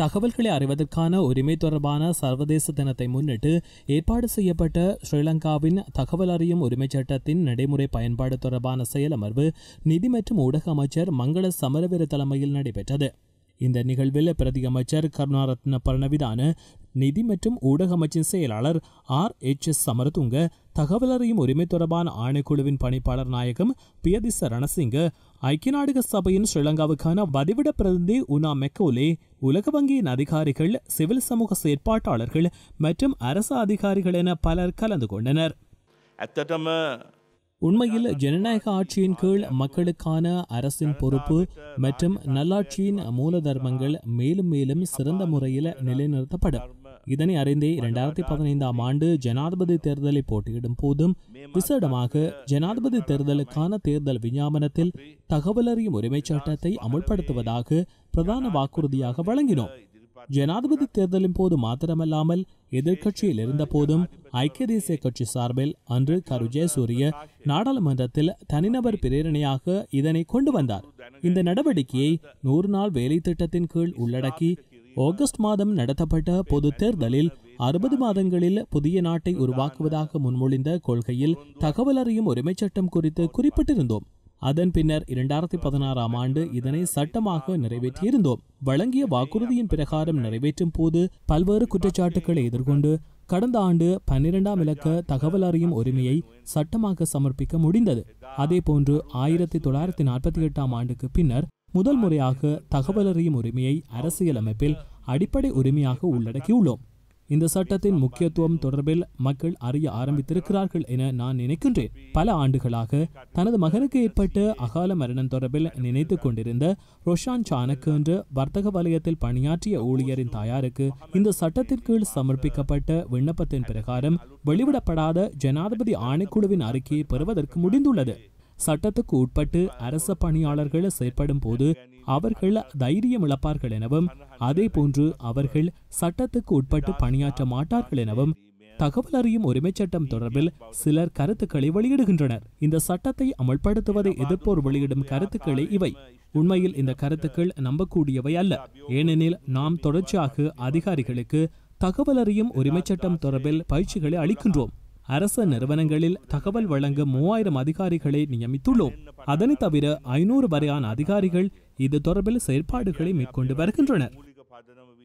தகவல்களை அறிவதற்கான உரிமை தொடர்பான சர்வதேச தினத்தை முன்னிட்டு ஏற்பாடு செய்யப்பட்ட ஸ்ரீலங்காவின் தகவல் அறியும் உரிமை சட்டத்தின் நடைமுறை பயன்பாடு தொடர்பான செயலமர்வு நிதி மற்றும் ஊடக அமைச்சர் மங்கள சமரவீர தலைமையில் நடைபெற்றது இந்த நிகழ்வில் பிரதி அமைச்சர் கருணாரத்ன பரணவிதான நிதி மற்றும் ஊடக அமைச்சின் செயலாளர் ஆர் எச் எஸ் சமரதுங்க அறியும் உரிமை தொடர்பான ஆணைக்குழுவின் பணிப்பாளர் நாயகம் பியதிச ரணசிங்க ஐக்கிய நாடுக சபையின் ஸ்ரீலங்காவுக்கான வதிவிட பிரதிநிதி உனா மெக்கோலே உலக வங்கியின் அதிகாரிகள் சிவில் சமூக செயற்பாட்டாளர்கள் மற்றும் அரசு அதிகாரிகள் என பலர் கலந்து கொண்டனர் உண்மையில் ஜனநாயக ஆட்சியின் கீழ் மக்களுக்கான அரசின் பொறுப்பு மற்றும் நல்லாட்சியின் மூலதர்மங்கள் மேலும் மேலும் சிறந்த முறையில் நிலைநிறுத்தப்படும் இதனை அறிந்தே இரண்டாயிரத்தி பதினைந்தாம் ஆண்டு ஜனாதிபதி தேர்தலை போட்டியிடும் போதும் விசேடமாக ஜனாதிபதி தேர்தலுக்கான தேர்தல் விஞ்ஞாபனத்தில் தகவலறியும் உரிமைச் சட்டத்தை அமுல்படுத்துவதாக பிரதான வாக்குறுதியாக வழங்கினோம் ஜனாதிபதி தேர்தலின் போது மாத்திரமல்லாமல் இருந்த போதும் ஐக்கிய தேசிய கட்சி சார்பில் அன்று கரு ஜெயசூரிய நாடாளுமன்றத்தில் தனிநபர் பிரேரணையாக இதனை கொண்டு வந்தார் இந்த நடவடிக்கையை நூறு நாள் வேலை திட்டத்தின் கீழ் உள்ளடக்கி ஆகஸ்ட் மாதம் நடத்தப்பட்ட பொது தேர்தலில் அறுபது மாதங்களில் புதிய நாட்டை உருவாக்குவதாக முன்மொழிந்த கொள்கையில் தகவல் அறியும் உரிமைச் சட்டம் குறித்து குறிப்பிட்டிருந்தோம் அதன் பின்னர் இரண்டாயிரத்தி பதினாறாம் ஆண்டு இதனை சட்டமாக நிறைவேற்றியிருந்தோம் வழங்கிய வாக்குறுதியின் பிரகாரம் நிறைவேற்றும் போது பல்வேறு குற்றச்சாட்டுக்களை எதிர்கொண்டு கடந்த ஆண்டு பன்னிரெண்டாம் இலக்க தகவல் அறியும் உரிமையை சட்டமாக சமர்ப்பிக்க முடிந்தது அதே போன்று ஆயிரத்தி தொள்ளாயிரத்தி நாற்பத்தி எட்டாம் ஆண்டுக்கு பின்னர் முதல் முறையாக தகவல் அறியும் உரிமையை அரசியலமைப்பில் அடிப்படை உரிமையாக உள்ளடக்கியுள்ளோம் இந்த சட்டத்தின் முக்கியத்துவம் தொடர்பில் மக்கள் அறிய ஆரம்பித்திருக்கிறார்கள் என நான் நினைக்கின்றேன் பல ஆண்டுகளாக தனது மகனுக்கு ஏற்பட்ட அகால மரணம் தொடர்பில் நினைத்து கொண்டிருந்த ரொஷான் சானக்கு என்று வர்த்தக வலயத்தில் பணியாற்றிய ஊழியரின் தாயாருக்கு இந்த சட்டத்தின் கீழ் சமர்ப்பிக்கப்பட்ட விண்ணப்பத்தின் பிரகாரம் வெளிவிடப்படாத ஜனாதிபதி ஆணைக்குழுவின் அறிக்கையை பெறுவதற்கு முடிந்துள்ளது சட்டத்துக்கு உட்பட்டு அரச பணியாளர்கள் செயற்படும் போது அவர்கள் தைரியம் இழப்பார்கள் எனவும் அதே போன்று அவர்கள் சட்டத்துக்கு உட்பட்டு பணியாற்ற மாட்டார்கள் எனவும் தகவல் அறியும் உரிமை சட்டம் தொடர்பில் சிலர் கருத்துக்களை வெளியிடுகின்றனர் இந்த சட்டத்தை அமல்படுத்துவதை எதிர்ப்போர் வெளியிடும் கருத்துக்களே இவை உண்மையில் இந்த கருத்துக்கள் நம்பக்கூடியவை அல்ல ஏனெனில் நாம் தொடர்ச்சியாக அதிகாரிகளுக்கு தகவல் அறியும் உரிமை சட்டம் தொடர்பில் பயிற்சிகளை அளிக்கின்றோம் அரச நிறுவனங்களில் தகவல் வழங்கும் மூவாயிரம் அதிகாரிகளை நியமித்துள்ளோம் அதனை தவிர ஐநூறு வரையான அதிகாரிகள் இது தொடர்பில் செயற்பாடுகளை மேற்கொண்டு வருகின்றனர்